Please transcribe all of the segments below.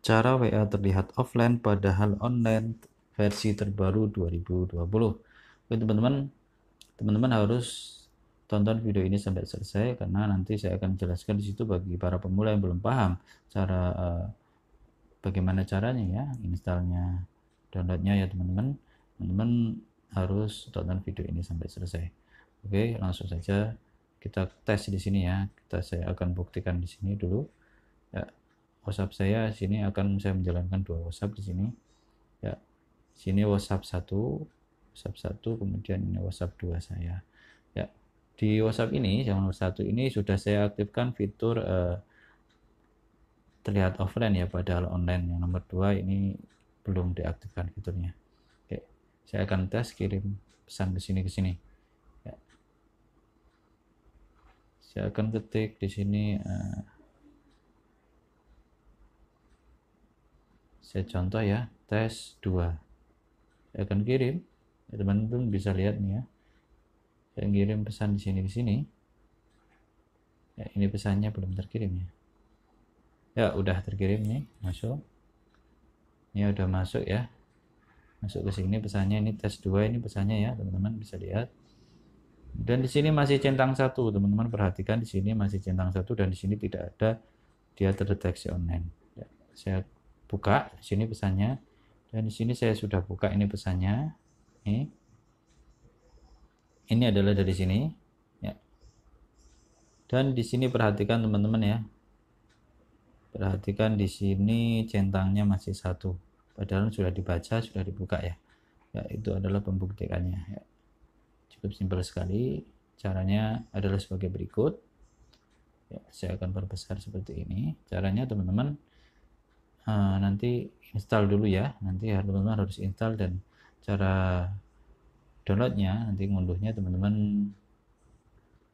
cara WA terlihat offline padahal online versi terbaru 2020. Oke teman-teman, teman-teman harus tonton video ini sampai selesai karena nanti saya akan jelaskan di situ bagi para pemula yang belum paham cara eh, bagaimana caranya ya installnya downloadnya ya teman-teman teman-teman harus tonton video ini sampai selesai oke langsung saja kita tes di sini ya kita saya akan buktikan di sini dulu ya WhatsApp saya sini akan saya menjalankan dua WhatsApp di sini ya sini WhatsApp 1 WhatsApp 1 kemudian ini WhatsApp 2 saya ya di WhatsApp ini yang nomor satu ini sudah saya aktifkan fitur eh, terlihat offline ya padahal online yang nomor dua ini belum diaktifkan fiturnya oke saya akan tes kirim pesan ke sini ke sini ya. saya akan ketik di sini eh, saya contoh ya tes 2 saya akan kirim ya, teman-teman bisa lihat nih ya saya kirim pesan di sini di sini ya, ini pesannya belum terkirim ya ya udah terkirim nih masuk ini udah masuk ya masuk ke sini pesannya ini tes 2 ini pesannya ya teman-teman bisa lihat dan di sini masih centang satu teman-teman perhatikan di sini masih centang satu dan di sini tidak ada dia terdeteksi online ya, saya buka di sini pesannya dan di sini saya sudah buka ini pesannya ini ini adalah dari sini ya dan di sini perhatikan teman-teman ya perhatikan di sini centangnya masih satu padahal sudah dibaca sudah dibuka ya ya itu adalah pembuktikannya, ya. cukup simpel sekali caranya adalah sebagai berikut ya, saya akan perbesar seperti ini caranya teman-teman uh, nanti install dulu ya nanti teman-teman harus install dan cara downloadnya nanti ngunduhnya teman-teman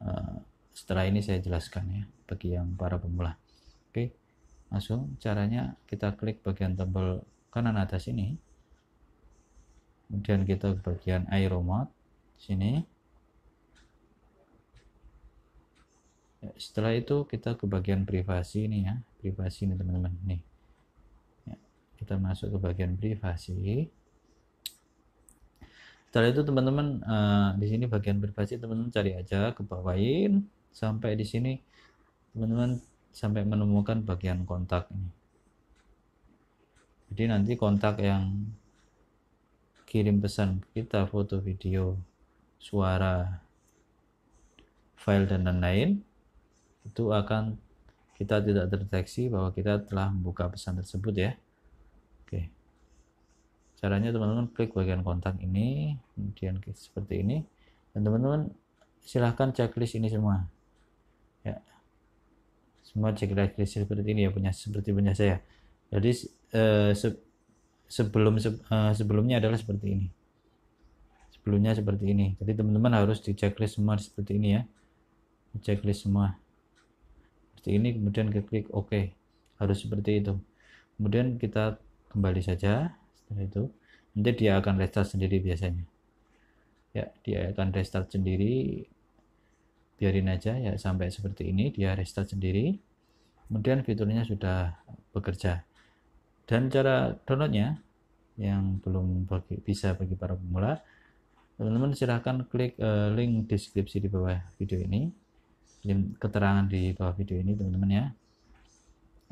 uh, setelah ini saya jelaskan ya bagi yang para pemula oke okay. langsung caranya kita klik bagian tombol kanan atas ini kemudian kita ke bagian iRomote sini setelah itu kita ke bagian privasi ini ya privasi ini teman-teman nih kita masuk ke bagian privasi setelah itu teman-teman uh, di sini bagian privasi teman-teman cari aja ke bawahin sampai di sini teman-teman sampai menemukan bagian kontak ini jadi nanti kontak yang kirim pesan kita foto video suara file dan lain-lain itu akan kita tidak terdeteksi bahwa kita telah membuka pesan tersebut ya Oke. Caranya teman-teman klik bagian kontak ini, kemudian seperti ini. Dan teman-teman silahkan checklist ini semua. Ya. Semua checklist seperti ini ya punya seperti punya saya. Jadi eh, se sebelum se eh, sebelumnya adalah seperti ini. Sebelumnya seperti ini. Jadi teman-teman harus di checklist semua seperti ini ya. Checklist semua. Seperti ini kemudian klik, -klik OK. Harus seperti itu kemudian kita kembali saja setelah itu nanti dia akan restart sendiri biasanya ya dia akan restart sendiri biarin aja ya sampai seperti ini dia restart sendiri kemudian fiturnya sudah bekerja dan cara downloadnya yang belum bagi, bisa bagi para pemula teman-teman silahkan klik uh, link deskripsi di bawah video ini link keterangan di bawah video ini teman-teman ya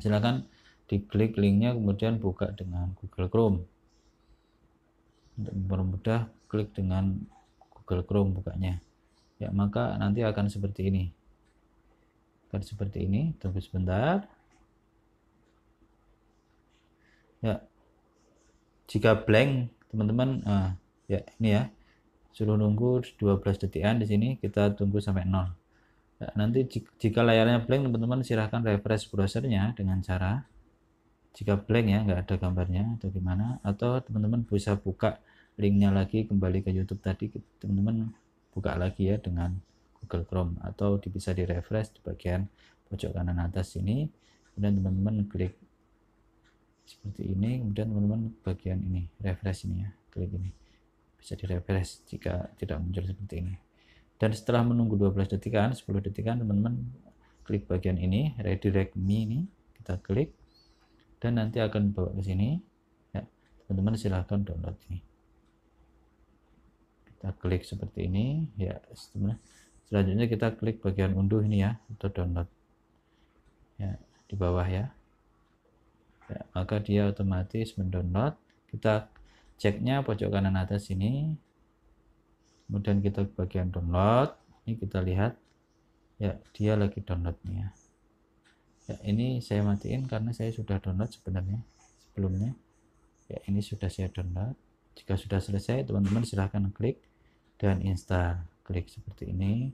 silahkan diklik linknya kemudian buka dengan Google Chrome untuk mempermudah klik dengan Google Chrome bukanya ya maka nanti akan seperti ini akan seperti ini tunggu sebentar ya jika blank teman-teman ah, ya ini ya suruh nunggu 12 detikan di sini kita tunggu sampai nol ya, nanti jika layarnya blank teman-teman silahkan refresh browsernya dengan cara jika blank ya nggak ada gambarnya atau gimana atau teman-teman bisa buka linknya lagi kembali ke YouTube tadi teman-teman buka lagi ya dengan Google Chrome atau bisa di refresh di bagian pojok kanan atas ini kemudian teman-teman klik seperti ini kemudian teman-teman bagian ini refresh ini ya klik ini bisa di refresh jika tidak muncul seperti ini dan setelah menunggu 12 detikan 10 detikan teman-teman klik bagian ini redirect me ini kita klik dan nanti akan bawa ke sini ya teman-teman silahkan download ini kita klik seperti ini ya teman selanjutnya kita klik bagian unduh ini ya atau download ya di bawah ya, ya maka dia otomatis mendownload kita ceknya pojok kanan atas ini kemudian kita bagian download ini kita lihat ya dia lagi downloadnya ya ini saya matiin karena saya sudah download sebenarnya sebelumnya ya ini sudah saya download jika sudah selesai teman-teman silahkan klik dan install klik seperti ini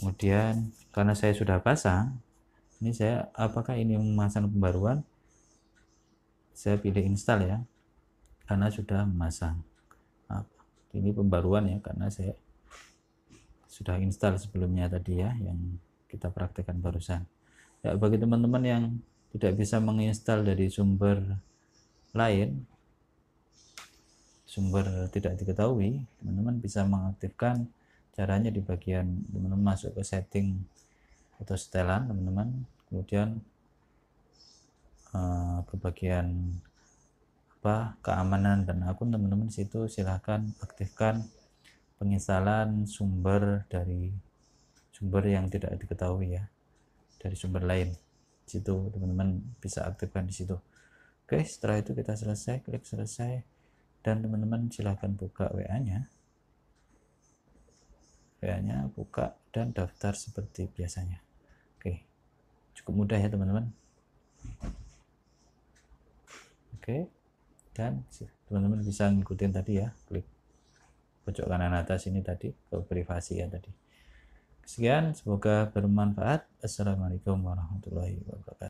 kemudian karena saya sudah pasang ini saya apakah ini memasang pembaruan saya pilih install ya karena sudah memasang ini pembaruan ya karena saya sudah install sebelumnya tadi ya yang kita praktekkan barusan ya bagi teman-teman yang tidak bisa menginstal dari sumber lain sumber tidak diketahui teman-teman bisa mengaktifkan caranya di bagian teman-teman masuk ke setting atau setelan teman-teman kemudian uh, ke bagian apa keamanan dan akun teman-teman situ silahkan aktifkan penginstalan sumber dari sumber yang tidak diketahui ya dari sumber lain di situ teman-teman bisa aktifkan di situ oke setelah itu kita selesai klik selesai dan teman-teman silahkan buka WA nya WA nya buka dan daftar seperti biasanya oke cukup mudah ya teman-teman oke dan teman-teman bisa ngikutin tadi ya klik pojok kanan atas ini tadi ke privasi ya tadi Sekian, semoga bermanfaat. Assalamualaikum warahmatullahi wabarakatuh.